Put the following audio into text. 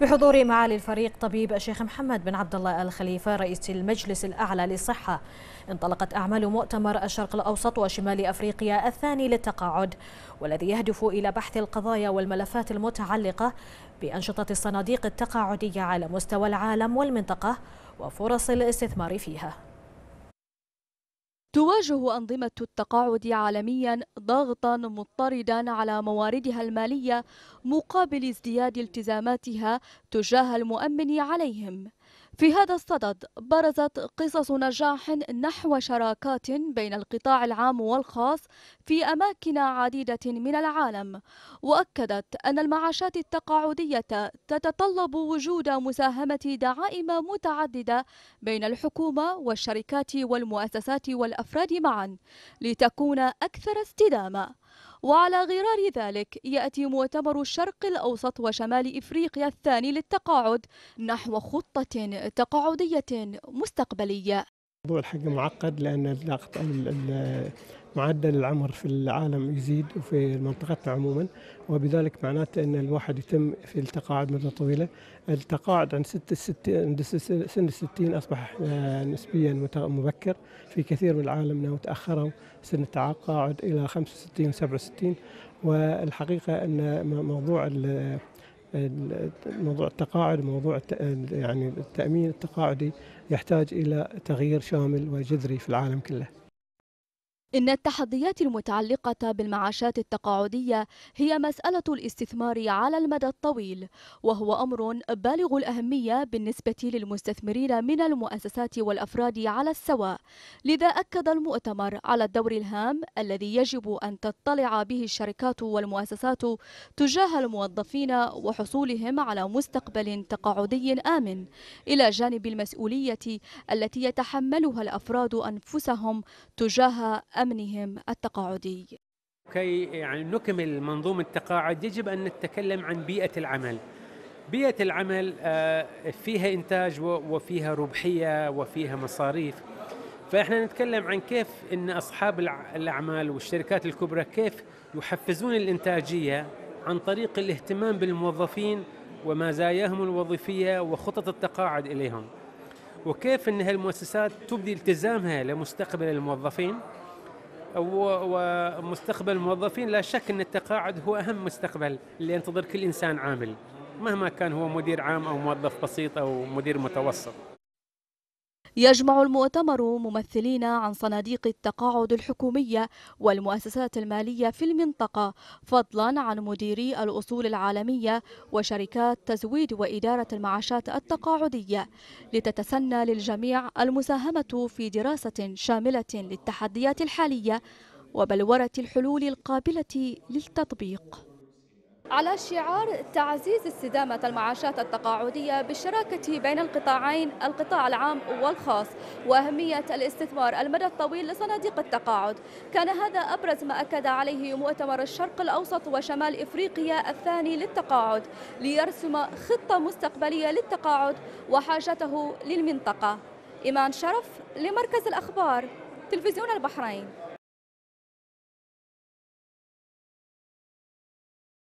بحضور معالي الفريق طبيب الشيخ محمد بن عبد الله الخليفة رئيس المجلس الأعلى للصحة انطلقت أعمال مؤتمر الشرق الأوسط وشمال أفريقيا الثاني للتقاعد والذي يهدف إلى بحث القضايا والملفات المتعلقة بأنشطة الصناديق التقاعدية على مستوى العالم والمنطقة وفرص الاستثمار فيها تواجه أنظمة التقاعد عالميا ضغطا مضطردا على مواردها المالية مقابل ازدياد التزاماتها تجاه المؤمن عليهم في هذا الصدد برزت قصص نجاح نحو شراكات بين القطاع العام والخاص في أماكن عديدة من العالم وأكدت أن المعاشات التقاعدية تتطلب وجود مساهمة دعائم متعددة بين الحكومة والشركات والمؤسسات والأفراد معا لتكون أكثر استدامة وعلى غرار ذلك يأتي مؤتمر الشرق الأوسط وشمال إفريقيا الثاني للتقاعد نحو خطة تقاعدية مستقبلية الموضوع الحقيقة معقد لأن معدل العمر في العالم يزيد وفي منطقتنا عموما وبذلك معناته ان الواحد يتم في التقاعد مده طويله التقاعد عند ست ست عند سن الستين اصبح آه، نسبيا مبكر في كثير من العالم أنه تأخروا سن التقاعد الى 65 67 والحقيقه ان موضوع موضوع التقاعد موضوع يعني التامين التقاعدي يحتاج الى تغيير شامل وجذري في العالم كله إن التحديات المتعلقة بالمعاشات التقاعدية هي مسألة الاستثمار على المدى الطويل، وهو أمر بالغ الأهمية بالنسبة للمستثمرين من المؤسسات والأفراد على السواء، لذا أكد المؤتمر على الدور الهام الذي يجب أن تطلع به الشركات والمؤسسات تجاه الموظفين وحصولهم على مستقبل تقاعدي آمن، إلى جانب المسؤولية التي يتحملها الأفراد أنفسهم تجاه أمنهم التقاعدي كي يعني نكمل منظومة التقاعد يجب أن نتكلم عن بيئة العمل بيئة العمل آه، فيها إنتاج وفيها ربحية وفيها مصاريف فإحنا نتكلم عن كيف أن أصحاب الأعمال والشركات الكبرى كيف يحفزون الإنتاجية عن طريق الاهتمام بالموظفين ومزاياهم الوظيفية وخطط التقاعد إليهم وكيف أن هالمؤسسات تبدي التزامها لمستقبل الموظفين ومستقبل الموظفين لا شك أن التقاعد هو أهم مستقبل اللي ينتظر كل إنسان عامل مهما كان هو مدير عام أو موظف بسيط أو مدير متوسط يجمع المؤتمر ممثلين عن صناديق التقاعد الحكومية والمؤسسات المالية في المنطقة فضلا عن مديري الأصول العالمية وشركات تزويد وإدارة المعاشات التقاعدية لتتسنى للجميع المساهمة في دراسة شاملة للتحديات الحالية وبلورة الحلول القابلة للتطبيق على شعار تعزيز استدامة المعاشات التقاعدية بالشراكة بين القطاعين القطاع العام والخاص وأهمية الاستثمار المدى الطويل لصناديق التقاعد كان هذا أبرز ما أكد عليه مؤتمر الشرق الأوسط وشمال إفريقيا الثاني للتقاعد ليرسم خطة مستقبلية للتقاعد وحاجته للمنطقة إيمان شرف لمركز الأخبار تلفزيون البحرين